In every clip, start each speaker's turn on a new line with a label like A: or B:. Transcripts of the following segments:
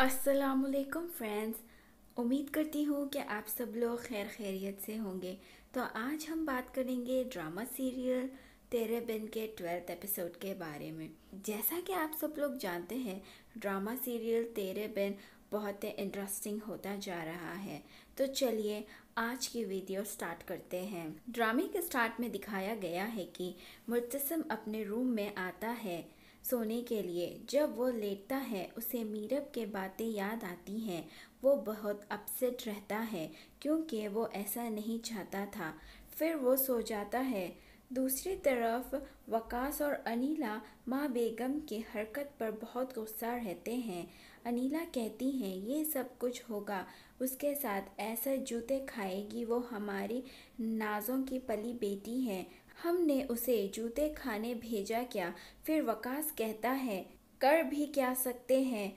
A: असलकम फ्रेंड्स उम्मीद करती हूँ कि आप सब लोग खैर खैरियत से होंगे तो आज हम बात करेंगे ड्रामा सीरियल तेरे बिन के ट्वेल्थ एपिसोड के बारे में जैसा कि आप सब लोग जानते हैं ड्रामा सीरियल तेरे बिन बहुत ही इंटरेस्टिंग होता जा रहा है तो चलिए आज की वीडियो स्टार्ट करते हैं ड्रामे के स्टार्ट में दिखाया गया है कि मुर्तसम अपने रूम में आता है सोने के लिए जब वो लेटता है उसे मीरब के बातें याद आती हैं वो बहुत अपसेट रहता है क्योंकि वो ऐसा नहीं चाहता था फिर वो सो जाता है दूसरी तरफ वकास और अनीला माँ बेगम के हरकत पर बहुत गुस्सा रहते हैं अनीला कहती हैं ये सब कुछ होगा उसके साथ ऐसा जूते खाएगी वो हमारी नाजों की पली बेटी है हमने उसे जूते खाने भेजा क्या फिर वकास कहता है कर भी क्या सकते हैं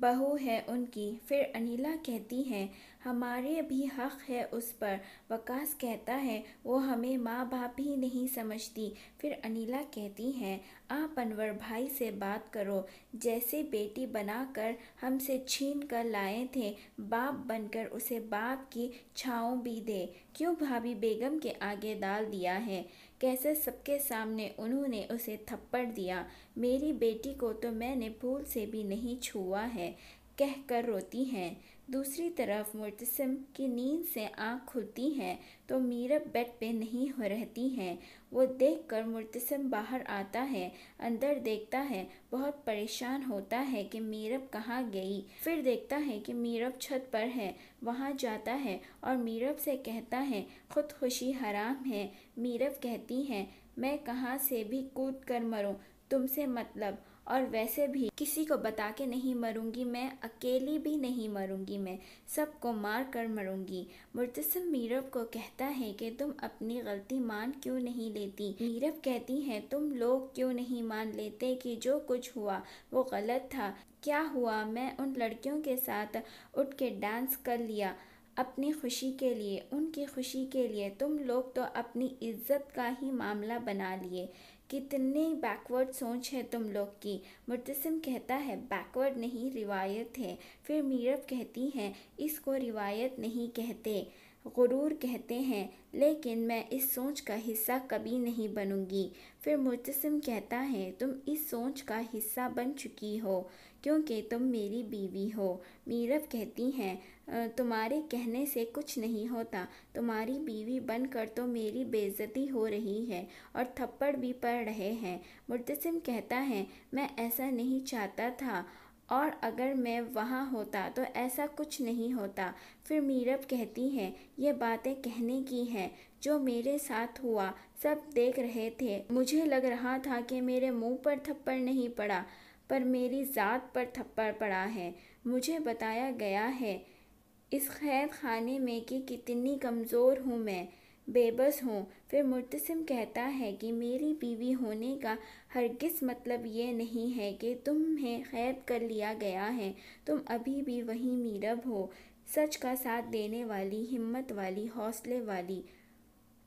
A: बहू है उनकी फिर अनिला कहती हैं हमारे भी हक है उस पर वकास कहता है वो हमें माँ बाप ही नहीं समझती फिर अनिला कहती हैं आप पनवर भाई से बात करो जैसे बेटी बनाकर हमसे छीन कर लाए थे बाप बनकर उसे बाप की छाँव भी दे क्यों भाभी बेगम के आगे डाल दिया है कैसे सबके सामने उन्होंने उसे थप्पड़ दिया मेरी बेटी को तो मैंने भूल से भी नहीं छुआ है कह कर रोती हैं दूसरी तरफ मुर्तसम की नींद से आंख खुलती हैं तो मीरब बेड पे नहीं हो रहती हैं वो देखकर मुर्तसम बाहर आता है अंदर देखता है बहुत परेशान होता है कि मीरब कहाँ गई फिर देखता है कि मीरब छत पर है वहाँ जाता है और मीरब से कहता है खुद खुशी हराम है मीरब कहती है मैं कहाँ से भी कूद कर मरूँ तुमसे मतलब और वैसे भी किसी को बता के नहीं मरूंगी मैं अकेली भी नहीं मरूंगी मैं सबको मार कर मरूंगी मुर्तसम मीरब को कहता है कि तुम अपनी गलती मान क्यों नहीं लेती मीरब कहती है तुम लोग क्यों नहीं मान लेते कि जो कुछ हुआ वो गलत था क्या हुआ मैं उन लड़कियों के साथ उठ के डांस कर लिया अपनी खुशी के लिए उनकी खुशी के लिए तुम लोग तो अपनी इज्जत का ही मामला बना लिए कितनी बैकवर्ड सोच है तुम लोग की मुतसम कहता है बैकवर्ड नहीं रिवायत है फिर मीरब कहती हैं इसको रिवायत नहीं कहते गुरूर कहते हैं लेकिन मैं इस सोच का हिस्सा कभी नहीं बनूंगी फिर मुतसम कहता है तुम इस सोच का हिस्सा बन चुकी हो क्योंकि तुम मेरी बीवी हो मीरब कहती हैं तुम्हारे कहने से कुछ नहीं होता तुम्हारी बीवी बनकर तो मेरी बेइज्जती हो रही है और थप्पड़ भी पड़ रहे हैं मुर्तसिम कहता है मैं ऐसा नहीं चाहता था और अगर मैं वहाँ होता तो ऐसा कुछ नहीं होता फिर मीरब कहती है ये बातें कहने की हैं जो मेरे साथ हुआ सब देख रहे थे मुझे लग रहा था कि मेरे मुंह पर थप्पड़ नहीं पड़ा पर मेरी ज़ात पर थप्पड़ पड़ा है मुझे बताया गया है इस कैद खाने में कि कितनी कमज़ोर हूँ मैं बेबस हूँ फिर मुतसम कहता है कि मेरी बीवी होने का हरगिज मतलब ये नहीं है कि तुम्हें कैद कर लिया गया है तुम अभी भी वही मीरब हो सच का साथ देने वाली हिम्मत वाली हौसले वाली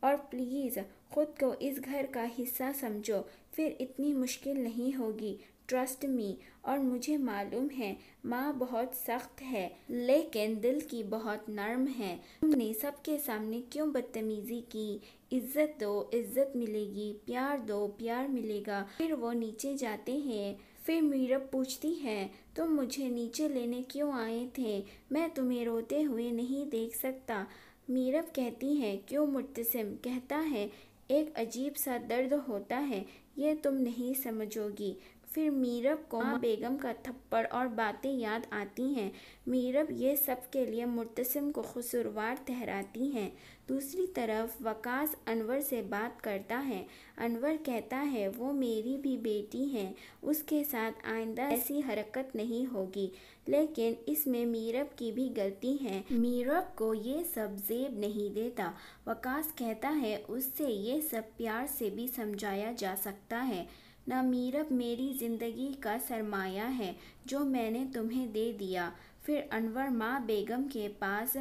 A: और प्लीज़ ख़ुद को इस घर का हिस्सा समझो फिर इतनी मुश्किल नहीं होगी ट्रस्ट मी और मुझे मालूम है माँ बहुत सख्त है लेकिन दिल की बहुत नर्म है तुमने सबके सामने क्यों बदतमीज़ी की इज्जत दो इज्जत मिलेगी प्यार दो प्यार मिलेगा फिर वो नीचे जाते हैं फिर मीरब पूछती है तुम मुझे नीचे लेने क्यों आए थे मैं तुम्हें रोते हुए नहीं देख सकता मीरब कहती है क्यों मुतसम कहता है एक अजीब सा दर्द होता है ये तुम नहीं समझोगी फिर मीरब को हाँ। बेगम का थप्पड़ और बातें याद आती हैं मीरब ये सब के लिए मुतसम को खसुरवार ठहराती हैं दूसरी तरफ वकास अनवर से बात करता है अनवर कहता है वो मेरी भी बेटी है उसके साथ आइंदा ऐसी हरकत नहीं होगी लेकिन इसमें मीरब की भी गलती है मीरब को ये सब जेब नहीं देता वकास कहता है उससे ये सब प्यार से भी समझाया जा सकता है ना मीरब मेरी ज़िंदगी का सरमाया है जो मैंने तुम्हें दे दिया फिर अनवर माँ बेगम के पास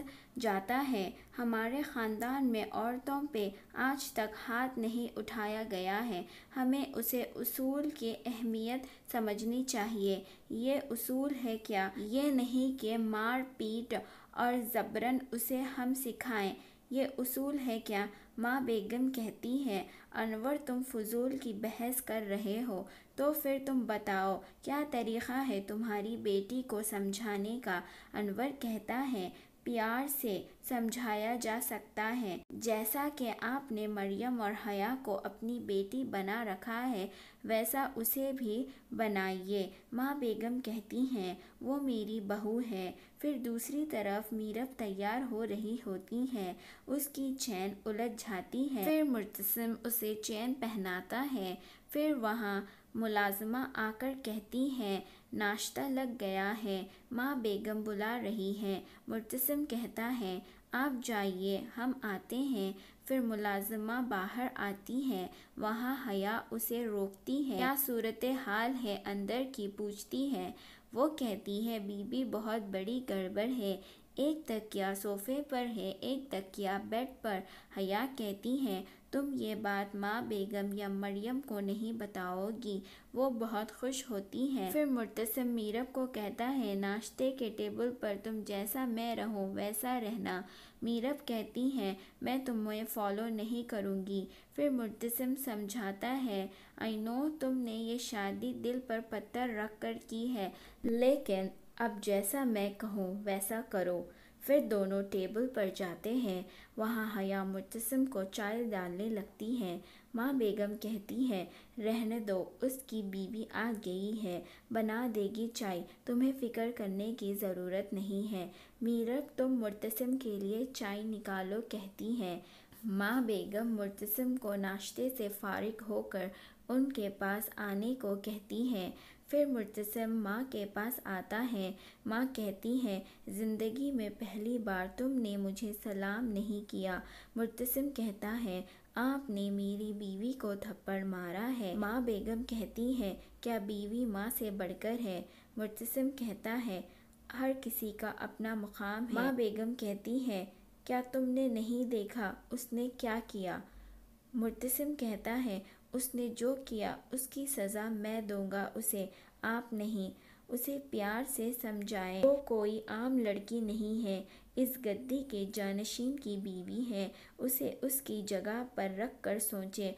A: जाता है हमारे ख़ानदान में औरतों पे आज तक हाथ नहीं उठाया गया है हमें उसे उसूल की अहमियत समझनी चाहिए ये उसूल है क्या ये नहीं कि मार पीट और ज़बरन उसे हम सिखाएं ये उसूल है क्या माँ बेगम कहती है अनवर तुम फजूल की बहस कर रहे हो तो फिर तुम बताओ क्या तरीक़ा है तुम्हारी बेटी को समझाने का अनवर कहता है प्यार से समझाया जा सकता है जैसा कि आपने मरियम और हया को अपनी बेटी बना रखा है वैसा उसे भी बनाइए माँ बेगम कहती हैं वो मेरी बहू है फिर दूसरी तरफ मीरब तैयार हो रही होती है उसकी चैन उलझ जाती है फिर मुर्तसम उसे चैन पहनाता है फिर वहाँ मुलाजमा आकर कहती हैं नाश्ता लग गया है माँ बेगम बुला रही है मुर्तसम कहता है आप जाइए हम आते हैं फिर मुलाजमा बाहर आती है वहाँ हया उसे रोकती है क्या सूरत हाल है अंदर की पूछती है वो कहती है बीबी बहुत बड़ी गड़बड़ है एक तकिया सोफे पर है एक तकिया बेड पर हया कहती है तुम ये बात माँ बेगम या मरियम को नहीं बताओगी वो बहुत खुश होती हैं फिर मुतसम मीरब को कहता है नाश्ते के टेबल पर तुम जैसा मैं रहो वैसा रहना मीरब कहती हैं मैं तुम्हें फॉलो नहीं करूँगी फिर मुतसम समझाता है आई नो तुमने ये शादी दिल पर पत्थर रख कर की है लेकिन अब जैसा मैं कहूँ वैसा करो फिर दोनों टेबल पर जाते हैं वहाँ हया मुतसम को चाय डालने लगती है माँ बेगम कहती है रहने दो उसकी बीवी आ गई है बना देगी चाय तुम्हें फ़िक्र करने की ज़रूरत नहीं है मीरक तुम मुतसम के लिए चाय निकालो कहती है माँ बेगम मुतसम को नाश्ते से फारिग होकर उनके पास आने को कहती है फिर मुर्तसम माँ के पास आता है माँ कहती है ज़िंदगी में पहली बार तुमने मुझे सलाम नहीं किया मुर्तसम कहता है आपने मेरी बीवी को थप्पड़ मारा है माँ बेगम कहती है क्या बीवी माँ से बढ़कर है मुर्तसम कहता है हर किसी का अपना मुकाम है माँ बेगम कहती है क्या तुमने नहीं देखा उसने क्या किया मुर्तसम कहता है उसने जो किया उसकी सज़ा मैं दूंगा उसे आप नहीं उसे प्यार से समझाएं वो कोई आम लड़की नहीं है इस गद्दी के जानशीन की बीवी है उसे उसकी जगह पर रख कर सोचें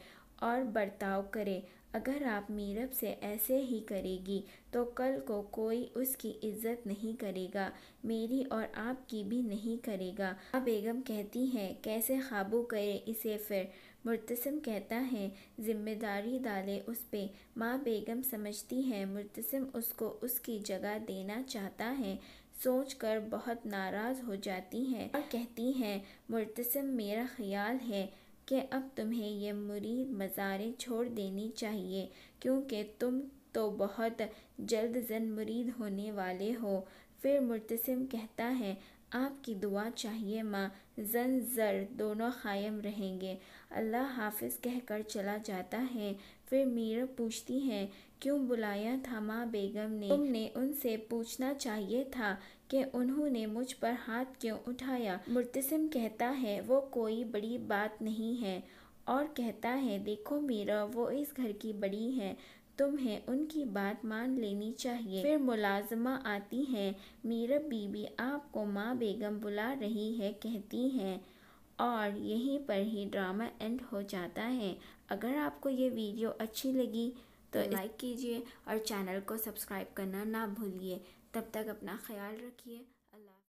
A: और बर्ताव करे अगर आप मीरब से ऐसे ही करेगी तो कल को कोई उसकी इज्जत नहीं करेगा मेरी और आपकी भी नहीं करेगा बेगम कहती हैं कैसे काबू करे इसे फिर मुर्तसम कहता है ज़िम्मेदारी डाले उस पर माँ बेगम समझती है मुर्तसम उसको उसकी जगह देना चाहता है सोच कर बहुत नाराज़ हो जाती है और कहती है मुर्तसम मेरा ख्याल है कि अब तुम्हें यह मुरीद मज़ारें छोड़ देनी चाहिए क्योंकि तुम तो बहुत जल्द जन मुरीद होने वाले हो फिर मुर्तसम कहता है आपकी दुआ चाहिए माँ जन जर दोनों कायम रहेंगे अल्लाह हाफिज कहकर चला जाता है फिर मीरा पूछती हैं क्यों बुलाया था माँ बेगम ने तुमने उनसे पूछना चाहिए था कि उन्होंने मुझ पर हाथ क्यों उठाया मुर्तसम कहता है वो कोई बड़ी बात नहीं है और कहता है देखो मीरा वो इस घर की बड़ी है तुम्हें उनकी बात मान लेनी चाहिए फिर मुलाजमा आती हैं मीरब बीबी आपको माँ बेगम बुला रही है कहती हैं और यहीं पर ही ड्रामा एंड हो जाता है अगर आपको ये वीडियो अच्छी लगी तो लाइक कीजिए और चैनल को सब्सक्राइब करना ना भूलिए तब तक अपना ख्याल रखिए